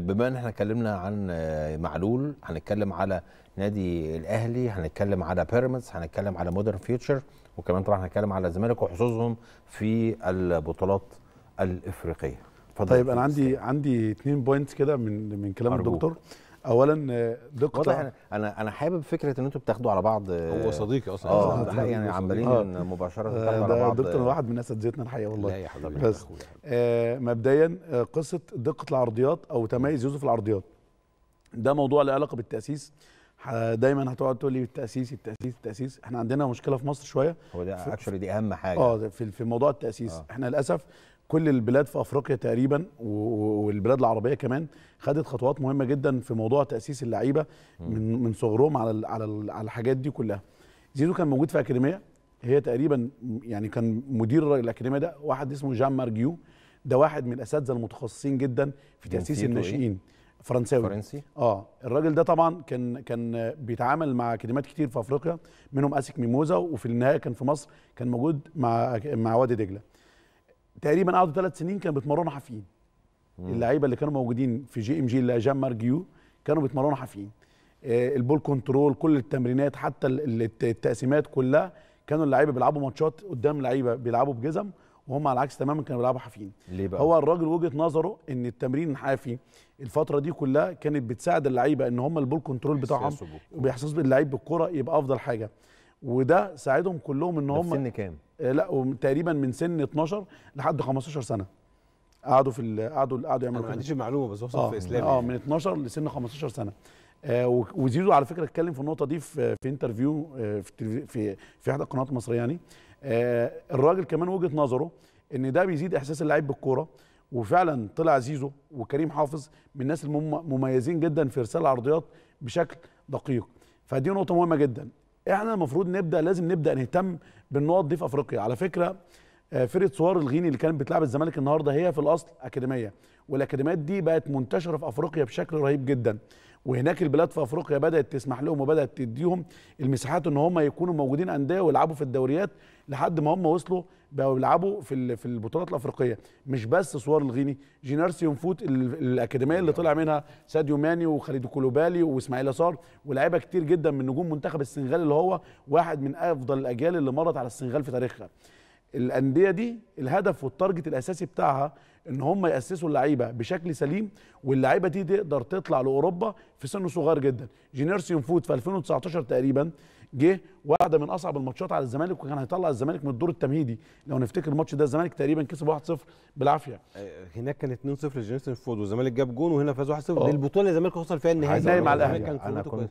بما ان احنا اتكلمنا عن معلول هنتكلم على نادي الاهلي هنتكلم على بيراميدز هنتكلم على مودرن فيوتشر وكمان طبعا هنتكلم على الزمالك وحظوظهم في البطولات الافريقيه طيب انا عندي عندي اثنين بوينتس كده من من كلام أرجوك. الدكتور اولا آه، دقه واضح انا انا حابب فكره ان انتوا بتاخدوا على بعض آه، هو صديقي اصلا اه يعني عمالين آه. مباشره آه على بعض دكتور واحد من اساتذتنا اديتنا الحقيقه والله لا يا حضرتك بس آه مبدئيا آه، قصه دقه العرضيات او تميز يوسف العرضيات ده موضوع له علاقه بالتاسيس دايما هتقعد تقول لي التاسيس التاسيس التاسيس احنا عندنا مشكله في مصر شويه هو ده اكشولي دي اهم حاجه اه في في موضوع التاسيس أوه. احنا للاسف كل البلاد في افريقيا تقريبا والبلاد العربيه كمان خدت خطوات مهمه جدا في موضوع تاسيس اللعيبه من من صغرهم على على على الحاجات دي كلها زيزو كان موجود في اكاديميه هي تقريبا يعني كان مدير الاكاديميه ده واحد اسمه جان مارجيو ده واحد من الاساتذه المتخصصين جدا في تاسيس إيه؟ الناشئين إيه؟ فرنساوي فرنسي اه الراجل ده طبعا كان كان بيتعامل مع كلمات كتير في افريقيا منهم اسك ميموزا وفي النهايه كان في مصر كان موجود مع مع وادي دجله تقريبا قعدوا ثلاث سنين كانوا بيتمرنوا حافيين اللعيبه اللي كانوا موجودين في جي ام جي اللي جان مارجيو كانوا بيتمرنوا حافيين آه، البول كنترول كل التمرينات حتى التقسيمات كلها كانوا اللعيبه بيلعبوا ماتشات قدام لعيبه بيلعبوا بجزم وهم على العكس تماما كانوا بيلعبوا حافيين ليه بقى؟ هو الراجل وجهه نظره ان التمرين الحافي الفتره دي كلها كانت بتساعد اللعيبه ان هم البول كنترول بتاعهم وبيحسسوا اللعيب بالكره يبقى افضل حاجه وده ساعدهم كلهم ان هم سن كام؟ آه، لا تقريبا من سن 12 لحد 15 سنه قعدوا في قعدوا قعدوا يعملوا ما عنديش معلومه بس هو في آه، اسلامي اه يعني. من 12 لسن 15 سنه آه وزيزو على فكره اتكلم في النقطه دي في, في انترفيو آه في في احدى القنوات المصريه يعني آه، الراجل كمان وجهه نظره ان ده بيزيد احساس اللعيب بالكوره وفعلا طلع زيزو وكريم حافظ من الناس المميزين جدا في ارسال العرضيات بشكل دقيق فدي نقطه مهمه جدا احنا المفروض نبدا لازم نبدا نهتم بالنقط دي في افريقيا على فكره آه، فرقه صور الغيني اللي كانت بتلعب الزمالك النهارده هي في الاصل اكاديميه والاكاديميات دي بقت منتشره في افريقيا بشكل رهيب جدا وهناك البلاد في افريقيا بدات تسمح لهم وبدات تديهم المساحات ان هم يكونوا موجودين انديه ويلعبوا في الدوريات لحد ما هم وصلوا بقوا يلعبوا في في البطولات الافريقيه مش بس صور الغيني جينارسي فوت الاكاديميه اللي طلع منها ساديو ماني وخالد كولوبالي واسماعيل يسار ولاعيبه كتير جدا من نجوم منتخب السنغال اللي هو واحد من افضل الاجيال اللي مرت على السنغال في تاريخها الانديه دي الهدف والتارجت الاساسي بتاعها ان هم ياسسوا اللعيبه بشكل سليم واللعيبه دي تقدر تطلع لاوروبا في سن صغير جدا جينير سينفود في 2019 تقريبا جه واحده من اصعب الماتشات على الزمالك وكان هيطلع الزمالك من الدور التمهيدي لو نفتكر الماتش ده الزمالك تقريبا كسب 1-0 بالعافيه هناك كان 2-0 لجينير سينفود والزمالك جاب جون وهنا فاز 1-0 أه. دي البطوله اللي الزمالك وصل فيها النهائي مع الاهلي انا كنت